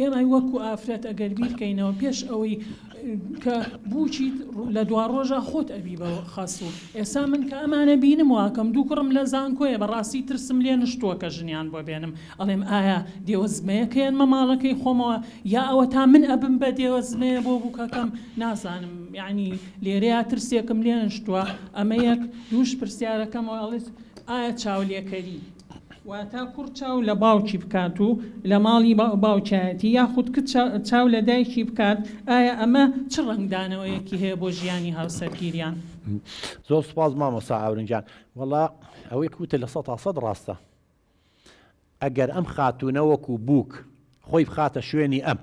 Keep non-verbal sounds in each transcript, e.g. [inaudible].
ئێمە وەکو ئافرەت ئەگەر بیرکەینەوە پێش ئەوەی کە بچیت لە دوا ڕۆژە خۆت ئەبی بە خەسو ئێسا من کە ئەمانە بینم واکەم دوو کوڕم لە زانکۆیە بەڕاستی ترسم لێ نشتووە کە ژنیان بۆ بێنم ئەڵێم ئایا دێوە زمەیەکەیان مەماڵەکەی خۆمەوە یا ئەوە تا من ئەبم بە دێوە زمەیە بۆ بووکەکەم نازانم یعنی لێرەیە ترسێکم لێ نشتووە ئەمە یەک دووش پرسیارەکەمەوە ئەڵێت ئایا چاولێکەری واتا کوڕ چاو لە باوکی بکات و لە ماڵی باوچایەتی یاخود چاو لە دایکی بکات ئایا ئەمە چ ڕنگدانەوەیەکی هەیە بۆ ژیانی هاوسەرگیریان زۆر سپاز مامۆسا ئاورنجان وڵا ئەوەی کوتە لە سە سەد ڕاستە ئەگەر ئەم خاتوونەوەکو بووک خۆی بخاتە شوێنی ئەم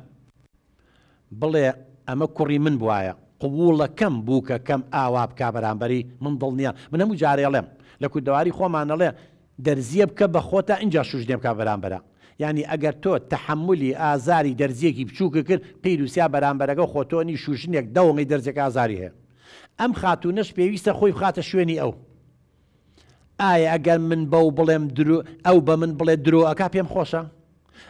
بڵێ ئەمە کوڕی من بواە قوڵەکەم بووکەکەم ئاوا بک بەرامبەری من دڵنیان منەم جارێڵێم لە کودەواری خۆمانەڵێ دەرزیە بکە بە خۆتا اینجا شوژنێ بکە بەرامبەرە ینی ئەگەر تۆ تحملی ئازاری دەرزیەکی بچووکە کرد پیرروسیا بەرامبەرەکە خۆتۆنی شوژنێک دەوڵی دەرزێک ئازاری هەیە ئەم خاتونەش پێویستە خۆی بخاتە شوێنی ئەو ئایا ئەگەر من بەو بڵێم ئەو بە من بڵێ درۆەکە پێم خۆشە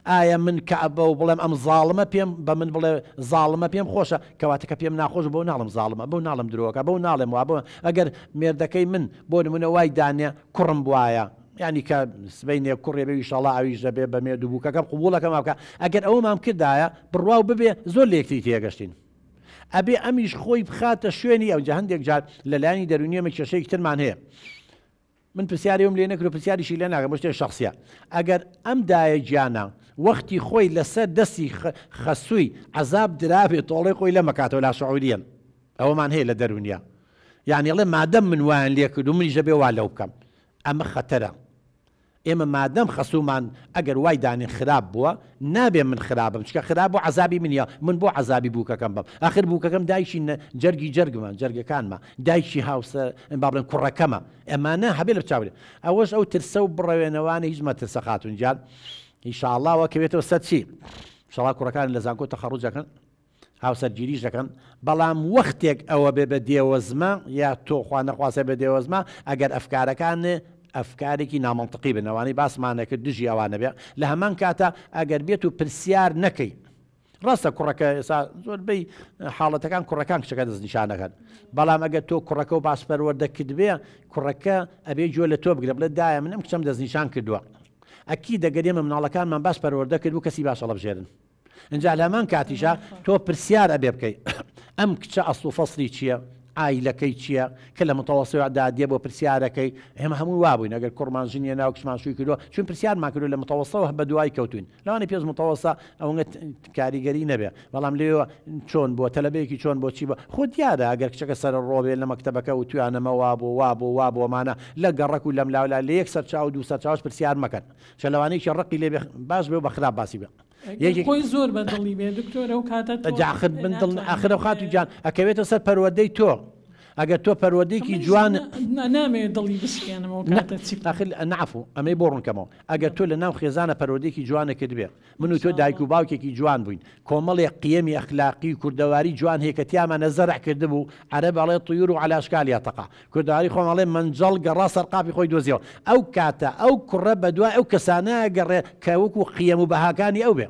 ئایا من کە بە و بڵێم ئەم زاڵمە پێم بە من بڵێ زاڵمە پێم خۆشە کەواتەکە پێم ناخۆش بۆ ناڵم زاڵمە بەو ناڵم درۆکە بەو ناڵێم وا بۆ ئەگەر مێردەکەی من بۆ نمونە وای دانێ کوڕم بواە ینی کە سبینێ کوڕێبێوی شڵاویش دەبێ بە مێ دووبووکەکەم قوبولەکەم بکە ئەگەر ئەومام کردایە بڕواو ببێ زۆر لێکتی تێگەشتین. ئەبێ ئەمیش خۆی بخاتە شوێنی ئەو هەندێک جار لە لایانی دەرونیەمە کێشەی ترمان هەیە. من پرسیاریم لێ نەکر و پرسیاریشی لە ناگەم شتێ شخصە. ئەگەر ئەمدایە گیانە وەختی خۆی لەسەر دەستی خەسووی عذاب درابێت تۆڵی خۆی لە مەکاتەوە لا شعوریەم. ئەوەمان هەیە لە دەرونیا. یانیڵێ مادەم من وایان لێکرد و منیش دەبێ وا لەو بکەم. ئەمە خەتەرە. اما مادەم خەسومان اگر وای دانێ خراب بووە نابێ من خراب مش خراب بۆ عذابی منیە من بۆ عذابی بووکەکەم بم آخر بووکەکەم دایشی جەرگی جەرگمان جەرگەکانمە دایشی هاوس بابلن اما او ترسو ئەمانە هەبێ لە چاوێت ان ئەو ترسە و بڕەوێنەوانە هیچمە ان شاء الله كركان سەر چی تخرج كان لە زانکۆ تەخەڕوجەکەن هاوسەرگیریش دەکەن وقتك او ئەوە وزما يا تو یا تۆخوا نەخواسە وزما اگر ئەگەر كان ئەفکارێکی نامەڵتەقی بنەوانی باسمانەکە دژی ئەوانە بێ لە هەمان کاتە ئەگەر بێت و پرسیار نەکەی. ڕاستە کوڕەکە ئێستا زۆربەی حاڵەتەکان کوڕەکان کچەکە دەست نیشانەکەن بەڵام ئەگە تۆ کوڕەکە و باسپەروەردەکرد بێ کوڕەکە ئەبێ گوێ لە تۆ بگرە بڵێ دایە منم کچەم دەست نیشان کردووە ئەکی دەگەرێمە مناڵەکانمان باس پەروەەردە کرد و کەسی باشەڵە بژێرن اینجا لەمان کاتیژە تۆ پرسیار ئەبێ بکەیت [coughs] ئەم کچە ئەسڵ فەصلی چییە ئایلەکەی چییە کە لە متەوەسەوە دادیە بۆ پرسیارەکەی ئێمە هەموو وابووین ئەگەر کورمانژینیە ناو کشمانشوی کردو چون پرسیار ماکردو لە متەوەسەوە بە دوای کەوتوین لەوانی پێز متەوەسە ئەوەت کاریگەری نەبێ بەڵام لێوە چۆن بۆ تەلبەیەکی چۆن بۆچی بە خۆ دیارە ئەگەر کچەکە سەر ڕۆبێ لە مەکتتەبەکە و توانەمە وا بۆ وا بۆ وا بۆمانە لە گەڕک و لەم لاولا لە یەک سەر چاو دو سەر چاوش پرسیار مەکەن شەلەوانەیەکی ڕقی لێ باش بێ بە خراپ باسی بێ یەکۆی زۆر بەدڵی بێ دکتۆرە و کاتە جاخت بندڵ ئاخرە خات و جان ئەکەوێتە سەر پەروەدەی تۆ. ئەگە تۆ پەرۆدەیەکی جوان نامێ دڵی داخل نعفو امی بورن ڕوونکەمەوە ئەگەر تو لە ناو خێزانە پەرۆدێکی جوانە کرد بێ منو تو تۆ دایک و جوان بووین کۆمەڵێ قیەمی اخلاقی کردواری جوان من زرع کرده بو عرب علی طیور و علاشکالی تەقا کوردداری خۆمەڵێ منجڵ گەڕا سەرقاپی خۆی دۆزیەوە ئەو او ئەو او بەدوای او کەسانە گەڕێ کەوەکو قیم و بهاکانی او بێ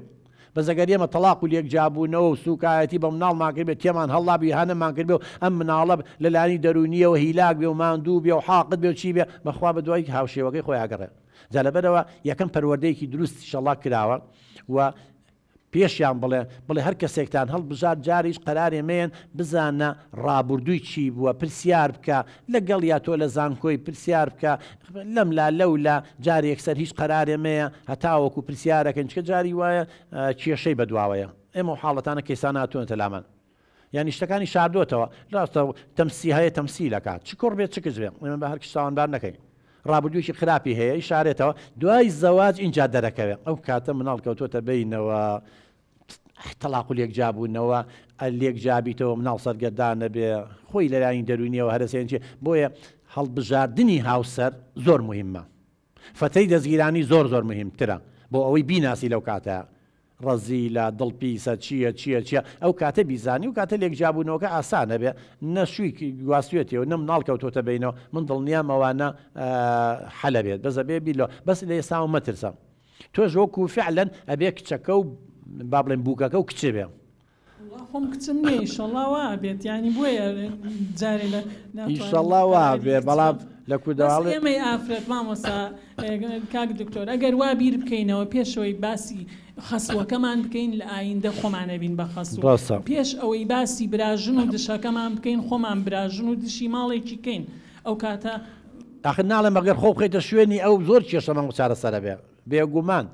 بەزەگەری ئمە تەلاق و لێک جابوونەوە و سوکایەتی بە مناڵ ماکرد بێت تێمان هەڵابی هەنەمان کرد بێ و ئەم مناڵب لە لانی دەرونیەوە هیلاک بێ و ماندوو بێ و حاقت بێ و چی بێ بەخوا بە دوای هاوشێوەکەی خۆیاگەڕێ. جالبەرەوە یەکەم پەروەردەیەکی دروست شەڵا کراوە و پێشیان بڵێ بڵێ هەر کەسێکتان هەڵبژار جاریش قەرارێ مێن بزانە ڕابردووی چی بووە پرسیار بکە لەگەڵ یا تۆ لە زانکۆی پرسیار بکە لەملا لەولا جارێکسەر هیچ قەرارێ مەیە هەتاوەکو پرسیارەکەن چکە جاری وایە کێشەی بەدواوەیە ئێمە حاڵەتانە کەسان ناتوانن تەلامەن یعنی شتەکانی شاردوتەوە ڕاستە تەمسی هەیە تەمسیلەکە چ کوڕ بێت چ کەس بێ ئێمە بە هەر کشتاوانبار نەکەین ڕابردووشی خراپی هەیە شارێتەوە دوای زەواج اینجا دەرەکەوێت ئەو کاتە مناڵ کەوتۆتە بینەوە تەلاق و لێکجابوونەوە لێکجابیتەوە مناڵ سەرگەدانە بێ خۆی لەلاین دەرونیەوە هەرسێنچێ بۆیە هەڵبژاردننی هاوسەر زۆر مهمە. فەتەی دەستگیرانی زۆر زۆر مهمترە بۆ ئەوەی بیناسی لەو کاتە. ڕزیلە دڵپیسە چییە چییە چیە ئەو کاتە بیزانی و کاتە لێکجیاببوونەوەکە ئاسانە بێ نەشووی گواستوێتەوە نم ناڵکەوتۆتە بینەوە من دڵنییا ئەوانە حەلە بێت بەزە بێ بیلۆ بەس لە ئێستا مەترسە. تۆش وەکو فعلەن ئەبێ کچەکە و با بڵێن بووکەکە و کچێ بێ. خۆم کچم نیە ئیشەڵاوا بێت ینی بۆیە جارێ لە ئیشەڵاوا بێ بەڵام لە کوداڵێ ئەمە ئافرەت مامۆسا کاک دکتۆر ئەگەر وا بیر بکەینەوە پێشەوەی باسی خەسوەکەمان بکەین لە ئایندە خۆمانەبین بە خەسو پێش ئەوەی باسی براژن و دشەکەمان بکەین خۆمان براژن و دشی ماڵێکی کەین ئەو کاتە ئەخ ناڵێ مەگەر خۆ بخیتە شوێنی ئەو زۆر کێشەمە چارە سەرە بێ بێگومان.